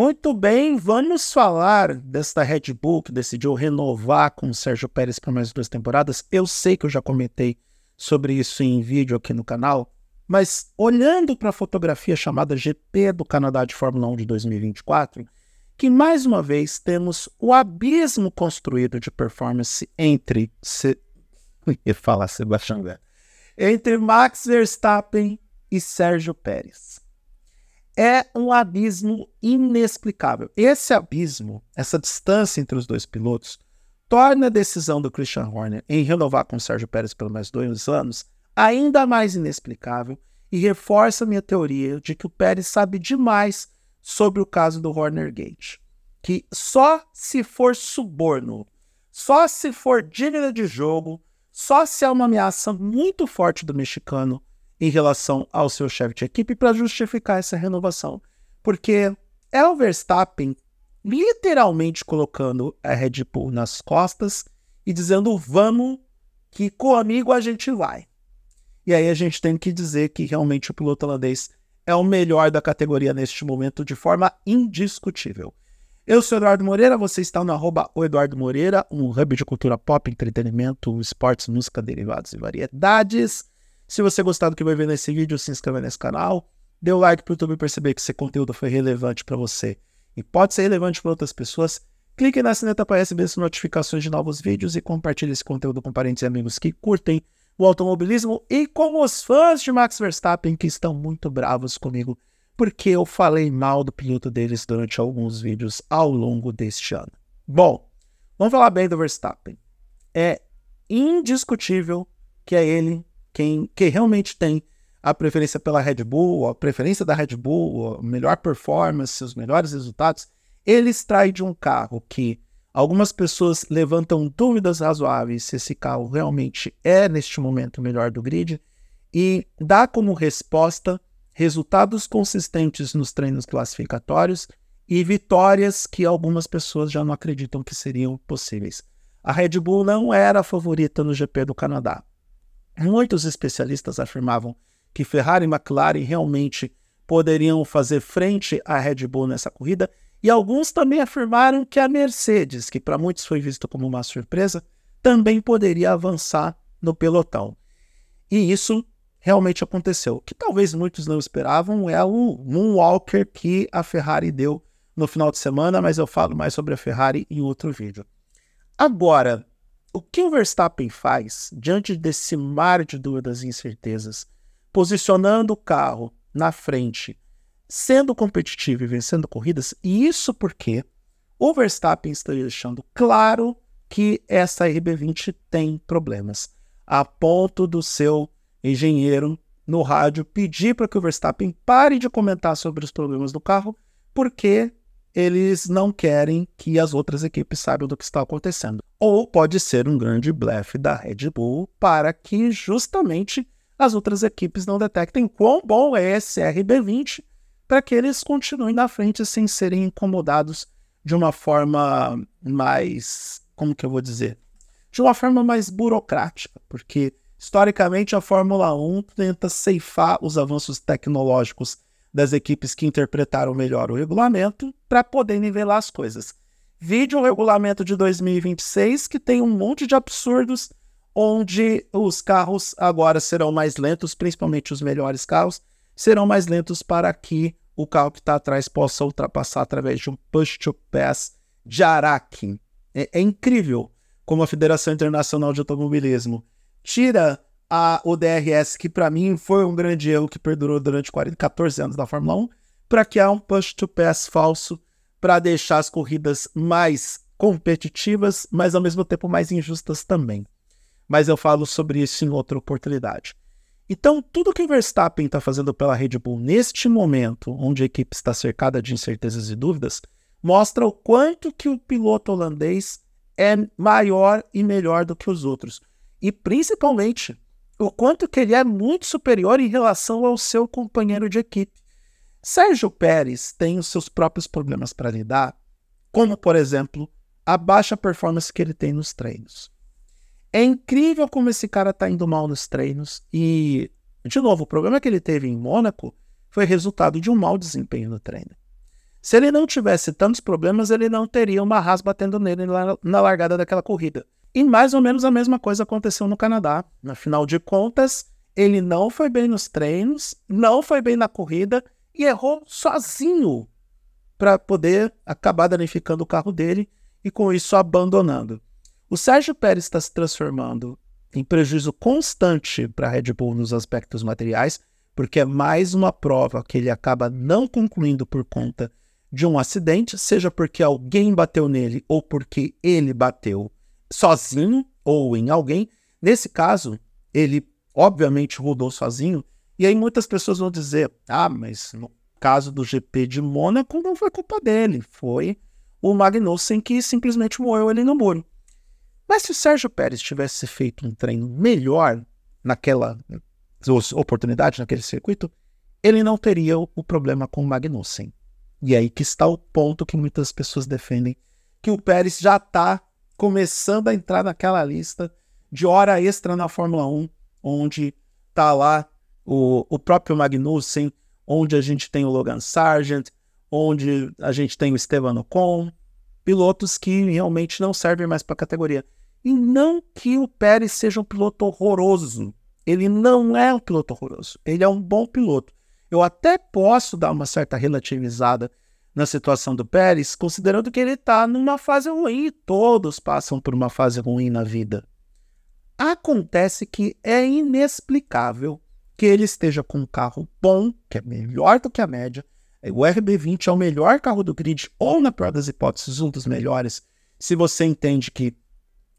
Muito bem, vamos falar desta Red Bull que decidiu renovar com o Sérgio Pérez para mais duas temporadas. Eu sei que eu já comentei sobre isso em vídeo aqui no canal, mas olhando para a fotografia chamada GP do Canadá de Fórmula 1 de 2024, que mais uma vez temos o abismo construído de performance entre se... ia falar Sebastião entre Max Verstappen e Sérgio Pérez é um abismo inexplicável. Esse abismo, essa distância entre os dois pilotos, torna a decisão do Christian Horner em renovar com o Sérgio Pérez pelo mais dois anos ainda mais inexplicável e reforça minha teoria de que o Pérez sabe demais sobre o caso do Horner Gate. Que só se for suborno, só se for dívida de jogo, só se é uma ameaça muito forte do mexicano em relação ao seu chefe de equipe para justificar essa renovação. Porque é o Verstappen literalmente colocando a Red Bull nas costas e dizendo: vamos, que com amigo a gente vai. E aí a gente tem que dizer que realmente o piloto holandês é o melhor da categoria neste momento de forma indiscutível. Eu sou Eduardo Moreira, você está no arroba o Eduardo Moreira, um hub de cultura pop, entretenimento, esportes, música, derivados e variedades. Se você gostar do que vai ver nesse vídeo, se inscreva nesse canal. Dê o um like para o YouTube perceber que esse conteúdo foi relevante para você e pode ser relevante para outras pessoas. Clique na sineta para receber as notificações de novos vídeos e compartilhe esse conteúdo com parentes e amigos que curtem o automobilismo e com os fãs de Max Verstappen que estão muito bravos comigo porque eu falei mal do piloto deles durante alguns vídeos ao longo deste ano. Bom, vamos falar bem do Verstappen. É indiscutível que é ele quem, realmente tem a preferência pela Red Bull, a preferência da Red Bull, a melhor performance, os melhores resultados, ele extrai de um carro que algumas pessoas levantam dúvidas razoáveis se esse carro realmente é, neste momento, o melhor do grid, e dá como resposta resultados consistentes nos treinos classificatórios e vitórias que algumas pessoas já não acreditam que seriam possíveis. A Red Bull não era a favorita no GP do Canadá. Muitos especialistas afirmavam que Ferrari e McLaren realmente poderiam fazer frente à Red Bull nessa corrida, e alguns também afirmaram que a Mercedes, que para muitos foi visto como uma surpresa, também poderia avançar no pelotão. E isso realmente aconteceu. O que talvez muitos não esperavam é o Moonwalker que a Ferrari deu no final de semana, mas eu falo mais sobre a Ferrari em outro vídeo. Agora, o que o Verstappen faz diante desse mar de dúvidas e incertezas, posicionando o carro na frente, sendo competitivo e vencendo corridas? E isso porque o Verstappen está deixando claro que essa RB20 tem problemas, a ponto do seu engenheiro no rádio pedir para que o Verstappen pare de comentar sobre os problemas do carro, porque eles não querem que as outras equipes saibam do que está acontecendo. Ou pode ser um grande blefe da Red Bull para que justamente as outras equipes não detectem quão bom é esse RB20 para que eles continuem na frente sem serem incomodados de uma forma mais, como que eu vou dizer? De uma forma mais burocrática, porque historicamente a Fórmula 1 tenta ceifar os avanços tecnológicos das equipes que interpretaram melhor o regulamento para poder nivelar as coisas. Vide o regulamento de 2026, que tem um monte de absurdos, onde os carros agora serão mais lentos, principalmente os melhores carros, serão mais lentos para que o carro que está atrás possa ultrapassar através de um push-to-pass de Araquim. É, é incrível como a Federação Internacional de Automobilismo tira a, o DRS, que para mim foi um grande erro que perdurou durante 40, 14 anos da Fórmula 1, para criar um push-to-pass falso para deixar as corridas mais competitivas, mas ao mesmo tempo mais injustas também. Mas eu falo sobre isso em outra oportunidade. Então, tudo que o Verstappen está fazendo pela Red Bull neste momento, onde a equipe está cercada de incertezas e dúvidas, mostra o quanto que o piloto holandês é maior e melhor do que os outros. E principalmente o quanto que ele é muito superior em relação ao seu companheiro de equipe. Sérgio Pérez tem os seus próprios problemas para lidar, como, por exemplo, a baixa performance que ele tem nos treinos. É incrível como esse cara está indo mal nos treinos e, de novo, o problema que ele teve em Mônaco foi resultado de um mau desempenho no treino. Se ele não tivesse tantos problemas, ele não teria uma Haas batendo nele na largada daquela corrida. E mais ou menos a mesma coisa aconteceu no Canadá. Afinal de contas, ele não foi bem nos treinos, não foi bem na corrida e errou sozinho para poder acabar danificando o carro dele e com isso abandonando. O Sérgio Pérez está se transformando em prejuízo constante para a Red Bull nos aspectos materiais, porque é mais uma prova que ele acaba não concluindo por conta de um acidente, seja porque alguém bateu nele ou porque ele bateu sozinho ou em alguém. Nesse caso, ele obviamente rodou sozinho. E aí muitas pessoas vão dizer: ah, mas no caso do GP de Mônaco não foi culpa dele, foi o Magnussen que simplesmente morreu ele no muro. Mas se o Sérgio Pérez tivesse feito um treino melhor naquela oportunidade, naquele circuito, ele não teria o problema com o Magnussen. E é aí que está o ponto que muitas pessoas defendem, que o Pérez já está começando a entrar naquela lista de hora extra na Fórmula 1, onde está lá o, o próprio Magnussen, onde a gente tem o Logan Sargent, onde a gente tem o Esteban Ocon, pilotos que realmente não servem mais para a categoria. E não que o Pérez seja um piloto horroroso. Ele não é um piloto horroroso. Ele é um bom piloto. Eu até posso dar uma certa relativizada na situação do Pérez, considerando que ele está numa fase ruim, todos passam por uma fase ruim na vida. Acontece que é inexplicável que ele esteja com um carro bom, que é melhor do que a média. O RB20 é o melhor carro do grid, ou, na pior das hipóteses, um dos melhores, se você entende que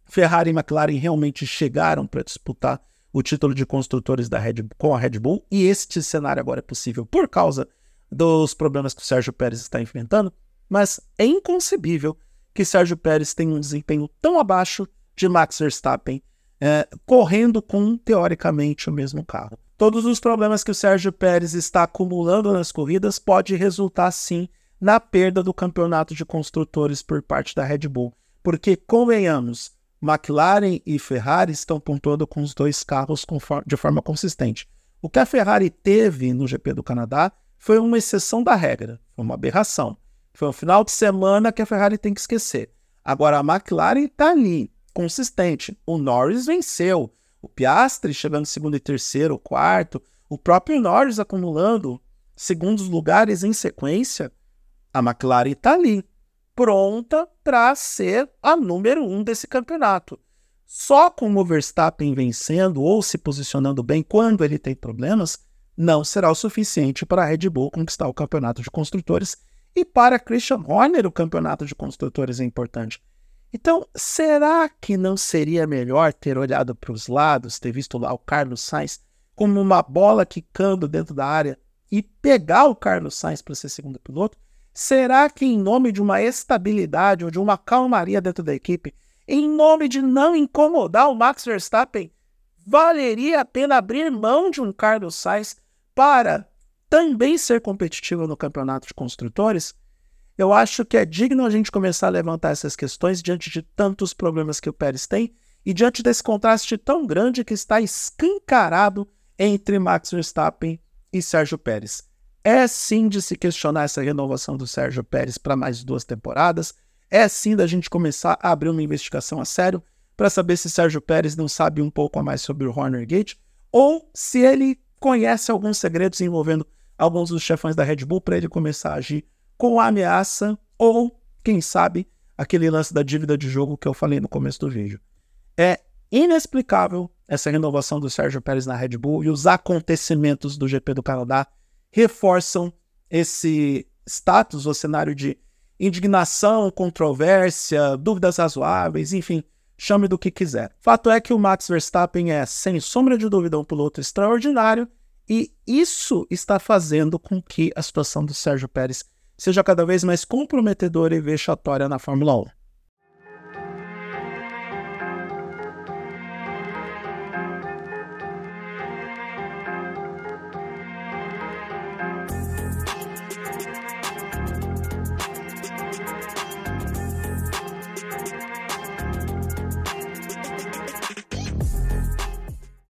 Ferrari e McLaren realmente chegaram para disputar o título de construtores da Red, Bull com a Red Bull, e este cenário agora é possível por causa dos problemas que o Sérgio Pérez está enfrentando, mas é inconcebível que Sérgio Pérez tenha um desempenho tão abaixo de Max Verstappen, é, correndo com teoricamente o mesmo carro. Todos os problemas que o Sérgio Pérez está acumulando nas corridas pode resultar sim na perda do campeonato de construtores por parte da Red Bull, porque convenhamos, McLaren e Ferrari estão pontuando com os dois carros de forma consistente. O que a Ferrari teve no GP do Canadá foi uma exceção da regra, foi uma aberração. Foi um final de semana que a Ferrari tem que esquecer. Agora a McLaren está ali, consistente. O Norris venceu, o Piastri chegando em segundo e terceiro, quarto, o próprio Norris acumulando segundos lugares em sequência. A McLaren está ali, pronta para ser a número um desse campeonato. Só com o Verstappen vencendo ou se posicionando bem quando ele tem problemas, não será o suficiente para a Red Bull conquistar o campeonato de construtores e para Christian Horner o campeonato de construtores é importante. Então, será que não seria melhor ter olhado para os lados, ter visto lá o Carlos Sainz como uma bola quicando dentro da área e pegar o Carlos Sainz para ser segundo piloto? Será que, em nome de uma estabilidade ou de uma calmaria dentro da equipe, em nome de não incomodar o Max Verstappen, valeria a pena abrir mão de um Carlos Sainz para também ser competitiva no campeonato de construtores, eu acho que é digno a gente começar a levantar essas questões diante de tantos problemas que o Pérez tem e diante desse contraste tão grande que está escancarado entre Max Verstappen e Sérgio Pérez. É sim de se questionar essa renovação do Sérgio Pérez para mais duas temporadas. É sim da gente começar a abrir uma investigação a sério para saber se Sérgio Pérez não sabe um pouco a mais sobre o Horner Gate ou se ele conhece alguns segredos envolvendo alguns dos chefões da Red Bull para ele começar a agir com ameaça ou, quem sabe, aquele lance da dívida de jogo que eu falei no começo do vídeo. É inexplicável essa renovação do Sérgio Pérez na Red Bull e os acontecimentos do GP do Canadá reforçam esse status, o cenário de indignação, controvérsia, dúvidas razoáveis, enfim, chame do que quiser. Fato é que o Max Verstappen é, sem sombra de dúvida, um piloto extraordinário e isso está fazendo com que a situação do Sérgio Pérez seja cada vez mais comprometedora e vexatória na Fórmula 1.